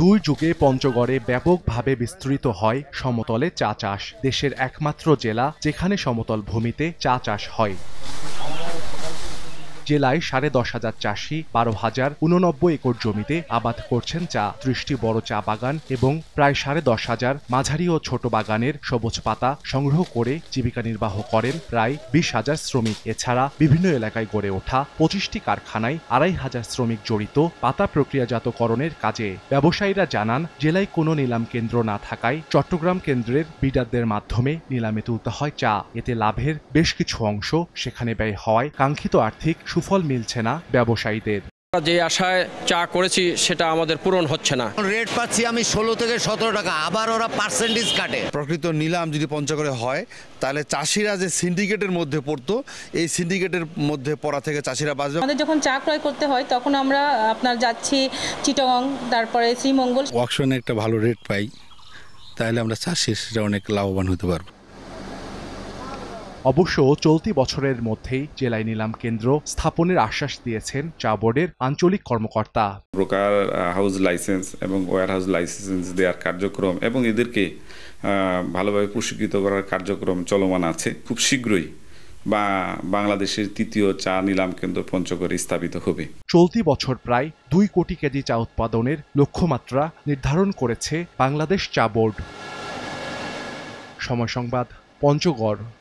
দুই যুগে পঞ্চগড়ে ব্যাপকভাবে বিস্তৃত হয় সমতলে চা চাষ দেশের একমাত্র জেলা যেখানে সমতল ভূমিতে চা চাষ হয় জেলায় সাড়ে দশ হাজার চাষি বারো হাজার উননব্বই একর জমিতে আবাদ করছেন চা ত্রিশটি বড় চা বাগান এবং প্রায় সাড়ে দশ হাজার মাঝারি ও ছোট বাগানের সবুজ পাতা সংগ্রহ করে জীবিকা নির্বাহ করেন প্রায় বিশ হাজার শ্রমিক এছাড়া বিভিন্ন এলাকায় গড়ে ওঠা পঁচিশটি কারখানায় আড়াই হাজার শ্রমিক জড়িত পাতা প্রক্রিয়াজাতকরণের কাজে ব্যবসায়ীরা জানান জেলায় কোনো নিলাম কেন্দ্র না থাকায় চট্টগ্রাম কেন্দ্রের বিডারদের মাধ্যমে নিলামে তুলতে হয় চা এতে লাভের বেশ কিছু অংশ সেখানে ব্যয় হওয়ায় কাঙ্ক্ষিত আর্থিক সুফল মিলছে না ব্যবসায়ীদের যে আশায় চা করেছি সেটা আমাদের পূরণ হচ্ছে না রেট পাচ্ছি আমি ষোলো থেকে সতেরো টাকা আবার ওরা পার্সেন্টেজ কাটে প্রকৃত নিলাম যদি পঞ্চগড়ে হয় তাহলে চাষিরা যে সিন্ডিকেটের মধ্যে পড়তো এই সিন্ডিকেটের মধ্যে পড়া থেকে চাষিরা বাঁচবে আমাদের যখন চা ক্রয় করতে হয় তখন আমরা আপনার যাচ্ছি চিটগং তারপরে শ্রীমঙ্গল অকশনে একটা ভালো রেট পাই তাহলে আমরা চাষি সেটা অনেক লাভবান হতে পারবো অবশ্য চলতি বছরের মধ্যেই জেলায় নিলাম কেন্দ্র স্থাপনের আশ্বাস দিয়েছেন চা বোর্ডের আঞ্চলিক কর্মকর্তা ব্রোকার হাউস লাইসেন্স এবং ওয়ার হাউস লাইসেন্স দেওয়ার কার্যক্রম এবং এদেরকে ভালোভাবে প্রশিক্ষিত করার কার্যক্রম চলমান আছে খুব শীঘ্রই বা বাংলাদেশের তৃতীয় চা নিলাম কেন্দ্র পঞ্চগড়ে স্থাপিত হবে চলতি বছর প্রায় দুই কোটি কেজি চা উৎপাদনের লক্ষ্যমাত্রা নির্ধারণ করেছে বাংলাদেশ চা বোর্ড সময় সংবাদ পঞ্চগড়